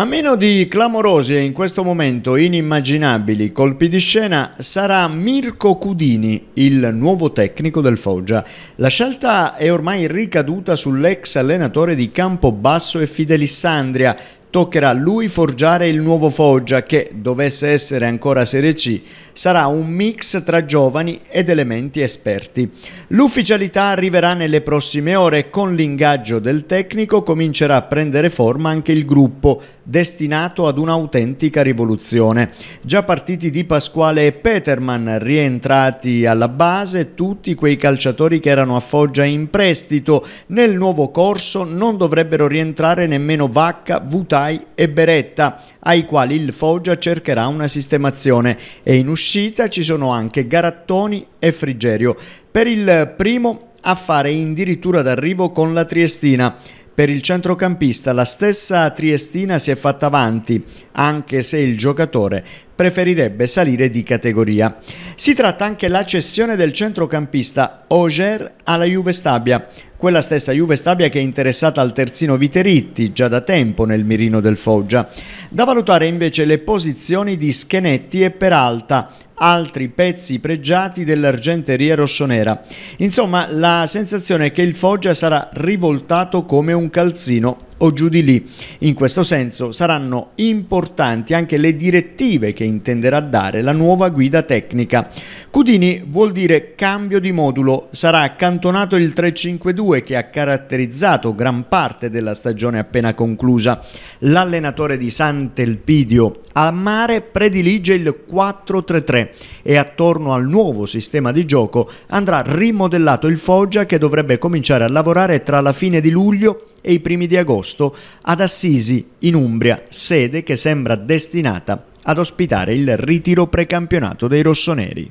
A meno di clamorosi e in questo momento inimmaginabili colpi di scena sarà Mirko Cudini, il nuovo tecnico del Foggia. La scelta è ormai ricaduta sull'ex allenatore di Campobasso e Fidelissandria. Toccherà a lui forgiare il nuovo Foggia che, dovesse essere ancora Serie C, sarà un mix tra giovani ed elementi esperti. L'ufficialità arriverà nelle prossime ore e con l'ingaggio del tecnico comincerà a prendere forma anche il gruppo destinato ad un'autentica rivoluzione. Già partiti di Pasquale e Peterman, rientrati alla base, tutti quei calciatori che erano a Foggia in prestito nel nuovo corso non dovrebbero rientrare nemmeno Vacca, Vutai e Beretta, ai quali il Foggia cercherà una sistemazione e in uscita ci sono anche Garattoni e Frigerio. Per il primo a fare addirittura d'arrivo con la Triestina. Per il centrocampista la stessa Triestina si è fatta avanti, anche se il giocatore preferirebbe salire di categoria. Si tratta anche la cessione del centrocampista Oger alla Juve Stabia, quella stessa Juve Stabia che è interessata al terzino Viteritti, già da tempo nel mirino del Foggia. Da valutare invece le posizioni di Schenetti e Peralta, altri pezzi pregiati dell'argenteria rossonera. Insomma, la sensazione è che il Foggia sarà rivoltato come un calzino o giù di lì. In questo senso saranno importanti anche le direttive che intenderà dare la nuova guida tecnica. Cudini vuol dire cambio di modulo, sarà accantonato il 352 che ha caratterizzato gran parte della stagione appena conclusa. L'allenatore di Sant'Elpidio a mare predilige il 4-3-3 e attorno al nuovo sistema di gioco andrà rimodellato il Foggia che dovrebbe cominciare a lavorare tra la fine di luglio e i primi di agosto ad Assisi, in Umbria, sede che sembra destinata ad ospitare il ritiro precampionato dei rossoneri.